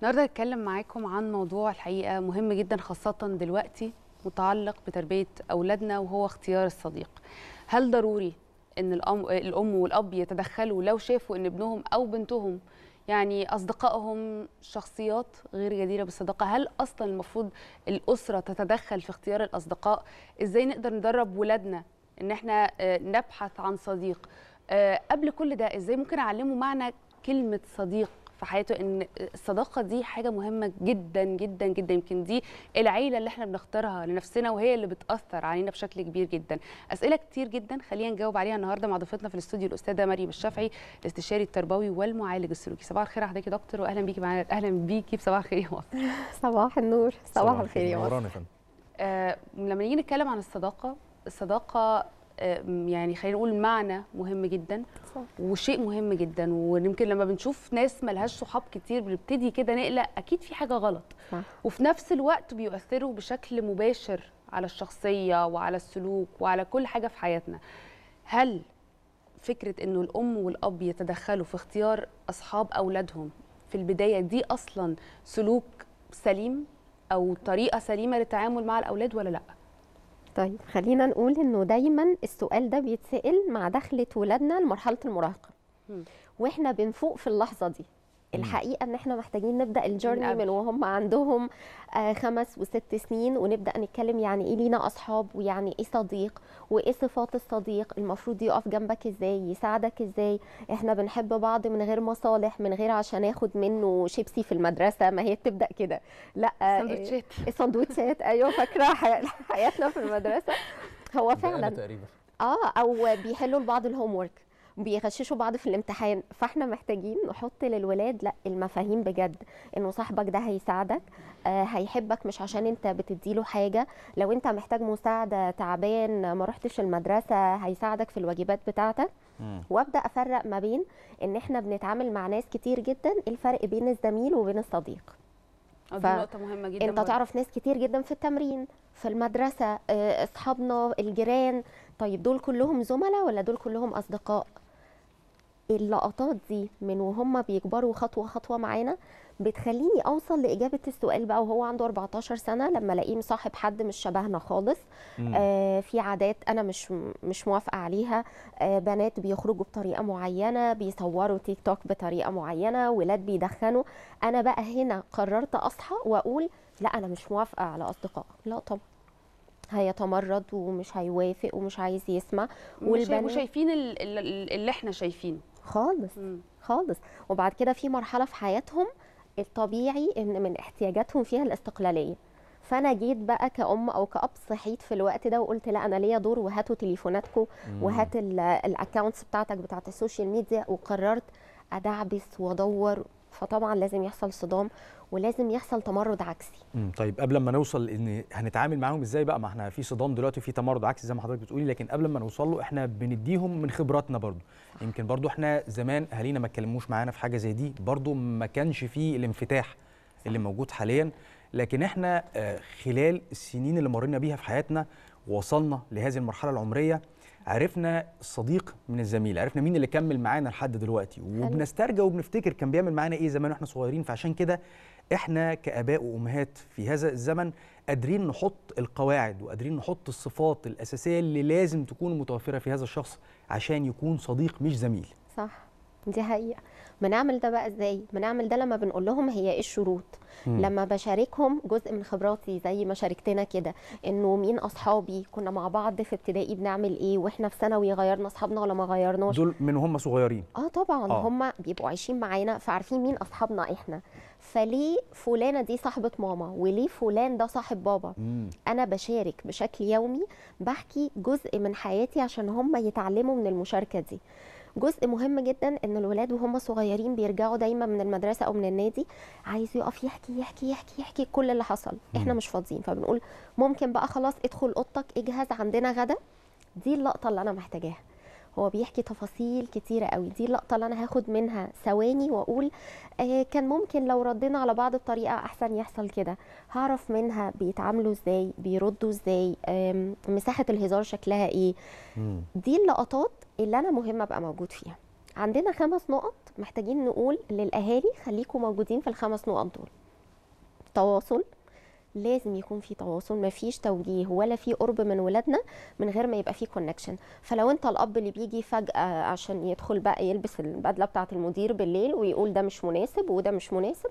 النهارده هتكلم معاكم عن موضوع الحقيقه مهم جدا خاصه دلوقتي متعلق بتربيه اولادنا وهو اختيار الصديق هل ضروري ان الام الام والاب يتدخلوا لو شافوا ان ابنهم او بنتهم يعني اصدقائهم شخصيات غير جديره بالصداقه هل اصلا المفروض الاسره تتدخل في اختيار الاصدقاء ازاي نقدر ندرب ولادنا ان احنا آه، نبحث عن صديق آه، قبل كل ده ازاي ممكن اعلمه معنى كلمه صديق في حياته ان الصداقه دي حاجه مهمه جدا جدا جدا يمكن دي العيله اللي احنا بنختارها لنفسنا وهي اللي بتاثر علينا بشكل كبير جدا اسئله كتير جدا خلينا نجاوب عليها النهارده مع ضيفتنا في الاستوديو الاستاذه مريم الشافعي الاستشاري التربوي والمعالج السلوكي صباح الخير حضرتك يا دكتور واهلا بيكي معانا اهلا بيكي بصباح الخير يا مصر صباح النور صباح الخير يا مصر آه لما نيجي نتكلم عن الصداقه الصداقه يعني خلينا نقول معنى مهم جدا صح. وشيء مهم جدا ويمكن لما بنشوف ناس ملهاش صحاب كتير بنبتدي كده نقلق اكيد في حاجه غلط صح. وفي نفس الوقت بيؤثروا بشكل مباشر على الشخصيه وعلى السلوك وعلى كل حاجه في حياتنا هل فكره انه الام والاب يتدخلوا في اختيار اصحاب اولادهم في البدايه دي اصلا سلوك سليم او طريقه سليمه للتعامل مع الاولاد ولا لا طيب خلينا نقول انه دايما السؤال ده بيتسال مع دخله ولادنا لمرحله المراهقه واحنا بنفوق في اللحظه دي الحقيقه ان احنا محتاجين نبدا الجورني من وهم عندهم آه، خمس وست سنين ونبدا نتكلم يعني ايه لينا اصحاب ويعني ايه صديق وايه صفات الصديق المفروض يقف جنبك ازاي يساعدك ازاي احنا بنحب بعض من غير مصالح من غير عشان اخد منه شيبسي في المدرسه ما هي بتبدا كده لا السندوتشات آه، السندوتشات آه، ايوه فاكره حياتنا في المدرسه هو فعلا تقريبا اه او بيحلوا لبعض الهوم ورك بيغششوا بعض في الامتحان فاحنا محتاجين نحط للولاد لا المفاهيم بجد انه صاحبك ده هيساعدك آه، هيحبك مش عشان انت بتديله حاجه لو انت محتاج مساعده تعبان ما رحتش المدرسه هيساعدك في الواجبات بتاعتك وابدا افرق ما بين ان احنا بنتعامل مع ناس كتير جدا الفرق بين الزميل وبين الصديق آه، ف... نقطة مهمة جدا انت تعرف ناس كتير جدا في التمرين في المدرسة آه، اصحابنا الجيران طيب دول كلهم زملاء ولا دول كلهم اصدقاء اللقطات دي من وهم بيكبروا خطوه خطوه معانا بتخليني اوصل لاجابه السؤال بقى وهو عنده 14 سنه لما الاقيه مصاحب حد مش شبهنا خالص آه في عادات انا مش مش موافقه عليها آه بنات بيخرجوا بطريقه معينه بيصوروا تيك توك بطريقه معينه ولاد بيدخنوا انا بقى هنا قررت اصحى واقول لا انا مش موافقه على اصدقاء لا طبعا هيتمرد ومش هيوافق ومش عايز يسمع والبنات شايفين اللي احنا شايفينه خالص م. خالص وبعد كده في مرحله في حياتهم الطبيعي ان من احتياجاتهم فيها الاستقلاليه فانا جيت بقى كأم او كأب صحيت في الوقت ده وقلت لا انا ليا دور وهاتوا تليفوناتكم وهات الاكونتس بتاعتك بتاعت السوشيال ميديا وقررت ادعبس وادور فطبعا لازم يحصل صدام ولازم يحصل تمرد عكسي طيب قبل ما نوصل ان هنتعامل معاهم ازاي بقى ما احنا في صدام دلوقتي وفي تمرد عكسي زي ما حضرتك بتقولي لكن قبل ما نوصل له احنا بنديهم من خبراتنا برضو يمكن برضو احنا زمان اهالينا ما اتكلموش معانا في حاجه زي دي برضو ما كانش في الانفتاح اللي موجود حاليا لكن احنا آه، خلال السنين اللي مرينا بيها في حياتنا وصلنا لهذه المرحله العمريه عرفنا الصديق من الزميل عرفنا مين اللي كمل معانا لحد دلوقتي وبنسترجع وبنفتكر كان بيعمل معانا ايه زمان واحنا صغيرين فعشان كده احنا كاباء وامهات في هذا الزمن قادرين نحط القواعد وقادرين نحط الصفات الاساسيه اللي لازم تكون متوفره في هذا الشخص عشان يكون صديق مش زميل صح دي حقيقه بنعمل ده بقى ازاي بنعمل ده لما بنقول لهم هي ايه الشروط مم. لما بشاركهم جزء من خبراتي زي ما شاركتنا كده انه مين اصحابي كنا مع بعض في ابتدائي بنعمل ايه واحنا في ثانوي غيرنا اصحابنا ولا ما غيرناش دول من هم صغيرين اه طبعا آه. هم بيبقوا عايشين معانا فعارفين مين اصحابنا احنا فليه فلانه دي صاحبه ماما وليه فلان ده صاحب بابا مم. انا بشارك بشكل يومي بحكي جزء من حياتي عشان هم يتعلموا من المشاركه دي جزء مهم جدا ان الولاد وهم صغيرين بيرجعوا دايما من المدرسه او من النادي عايز يقف يحكي يحكي يحكي يحكي كل اللي حصل احنا مش فاضيين فبنقول ممكن بقى خلاص ادخل اوضتك اجهز عندنا غدا دي اللقطه اللي انا محتاجاها هو بيحكي تفاصيل كتيرة قوي دي اللقطة اللي أنا هاخد منها ثواني وأقول آه كان ممكن لو ردينا على بعض بطريقة أحسن يحصل كده هعرف منها بيتعاملوا إزاي بيردوا إزاي مساحة الهزار شكلها إيه دي اللقطات اللي انا مهم ابقى موجود فيها عندنا خمس نقط محتاجين نقول للاهالي خليكم موجودين في الخمس نقط دول تواصل لازم يكون في تواصل مفيش توجيه ولا في قرب من ولادنا من غير ما يبقى في كونكشن فلو انت الاب اللي بيجي فجاه عشان يدخل بقى يلبس البدله بتاعه المدير بالليل ويقول ده مش مناسب وده مش مناسب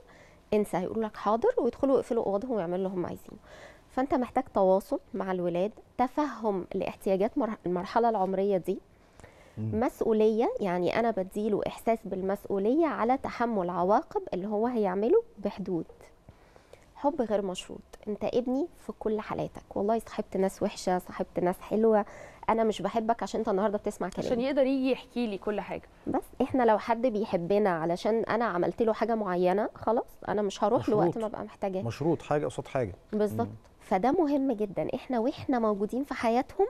انسى هيقول لك حاضر ويدخلوا يقفلوا اوضهم ويعملوا اللي هم عايزينه فانت محتاج تواصل مع الولاد تفهم لاحتياجات المرحله العمريه دي مسؤوليه يعني انا بديله احساس بالمسؤوليه على تحمل عواقب اللي هو هيعمله بحدود حب غير مشروط انت ابني في كل حالاتك والله صاحبت ناس وحشه صاحبت ناس حلوه انا مش بحبك عشان انت النهارده بتسمع كلامي عشان يقدر يجي يحكي لي كل حاجه بس احنا لو حد بيحبنا علشان انا عملت له حاجه معينه خلاص انا مش هروح له وقت ما ابقى محتاجاه مشروط حاجه قصاد حاجه بالظبط فده مهم جدا احنا واحنا موجودين في حياتهم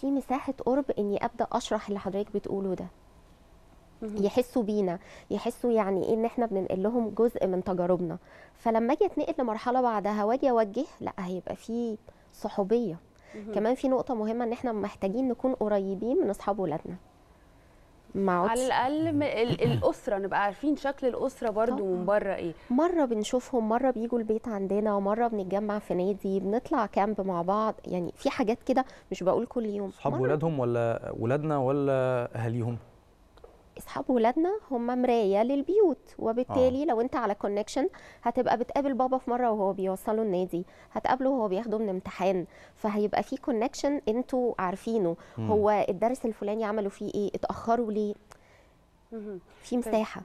في مساحه قرب اني ابدا اشرح اللي حضرتك بتقوله ده يحسوا بينا يحسوا يعني ايه ان احنا بننقل لهم جزء من تجاربنا فلما اجي اتنقل لمرحله بعدها واجي اوجه لا هيبقى في صحوبيه كمان في نقطه مهمه ان احنا محتاجين نكون قريبين من اصحاب ولادنا على الاقل الاسره نبقى عارفين شكل الاسره برضو من بره ايه مره بنشوفهم مره بيجوا البيت عندنا ومره بنتجمع في نادي بنطلع كامب مع بعض يعني في حاجات كده مش بقول كل يوم اصحاب ولادهم ولا ولادنا ولا اهاليهم اصحاب ولادنا هم مرايه للبيوت وبالتالي أوه. لو انت على كونكشن هتبقى بتقابل بابا في مره وهو بيوصله النادي هتقابله وهو بياخده من امتحان فهيبقى في كونكشن انتوا عارفينه مم. هو الدرس الفلاني عملوا فيه ايه اتاخروا ليه في مساحه